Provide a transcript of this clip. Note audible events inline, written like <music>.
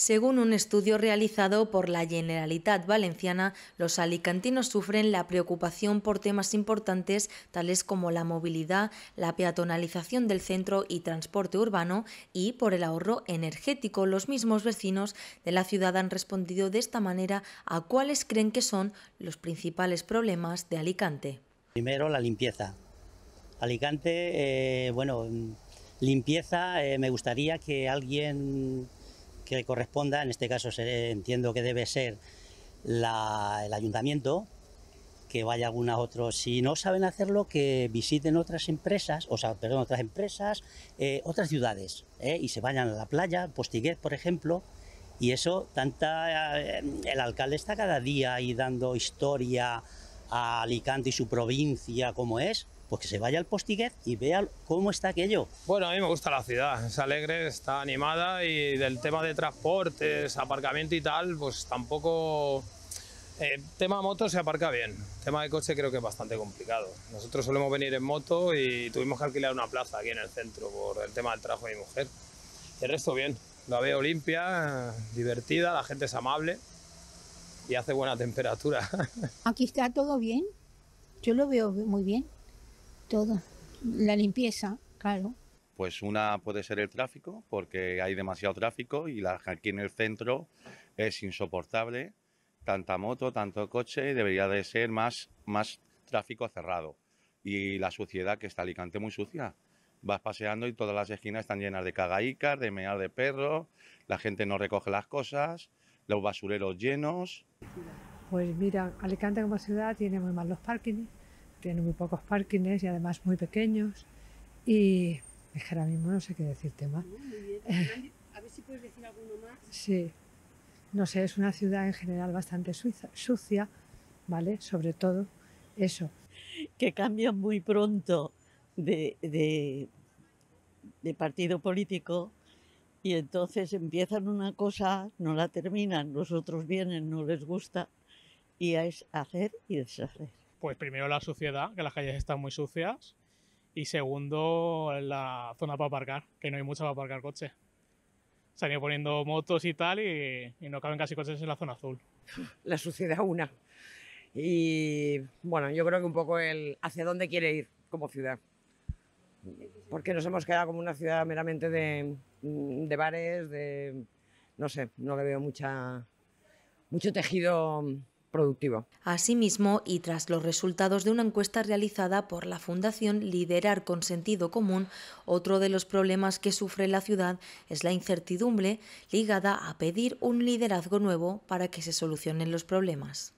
Según un estudio realizado por la Generalitat Valenciana, los alicantinos sufren la preocupación por temas importantes tales como la movilidad, la peatonalización del centro y transporte urbano y por el ahorro energético. Los mismos vecinos de la ciudad han respondido de esta manera a cuáles creen que son los principales problemas de Alicante. Primero, la limpieza. Alicante, eh, bueno, limpieza, eh, me gustaría que alguien que corresponda, en este caso se, entiendo que debe ser el ayuntamiento, que vaya alguna otra, Si no saben hacerlo, que visiten otras empresas, o sea, perdón, otras empresas, eh, otras ciudades, eh, y se vayan a la playa, Postiguet, por ejemplo, y eso, tanta, eh, el alcalde está cada día ahí dando historia a Alicante y su provincia como es, pues que se vaya al Postiguet y vea cómo está aquello. Bueno, a mí me gusta la ciudad, es alegre, está animada y del tema de transportes, aparcamiento y tal, pues tampoco... el eh, tema moto se aparca bien, tema de coche creo que es bastante complicado. Nosotros solemos venir en moto y tuvimos que alquilar una plaza aquí en el centro por el tema del trabajo de mi mujer. el resto bien, la veo limpia, divertida, la gente es amable y hace buena temperatura. <laughs> Aquí está todo bien, yo lo veo muy bien, todo. La limpieza, claro. Pues una puede ser el tráfico, porque hay demasiado tráfico y la, aquí en el centro es insoportable. Tanta moto, tanto coche, debería de ser más, más tráfico cerrado. Y la suciedad, que está Alicante muy sucia. Vas paseando y todas las esquinas están llenas de cagaícar de mear de perro, la gente no recoge las cosas los basureros llenos. Pues mira, Alicante como ciudad tiene muy los parkings, tiene muy pocos parkings y además muy pequeños. Y es que ahora mismo no sé qué decirte más. Pues, a ver si puedes decir alguno más. Sí, no sé, es una ciudad en general bastante sucia, ¿vale? Sobre todo eso. Que cambian muy pronto de, de, de partido político y entonces empiezan una cosa, no la terminan, los otros vienen, no les gusta, y es hacer y deshacer. Pues primero la suciedad, que las calles están muy sucias, y segundo la zona para aparcar, que no hay mucha para aparcar coche. Se han ido poniendo motos y tal, y, y no caben casi coches en la zona azul. La suciedad una. Y bueno, yo creo que un poco el hacia dónde quiere ir como ciudad porque nos hemos quedado como una ciudad meramente mm, de, bares, de, no sé, no le veo mucha, mucho tejido mm, productivo. Asimismo, y tras los resultados de una encuesta realizada por la Fundación Liderar con Sentido Común, otro de los problemas que sufre la ciudad es la incertidumbre ligada a pedir un liderazgo nuevo para que se solucionen los problemas.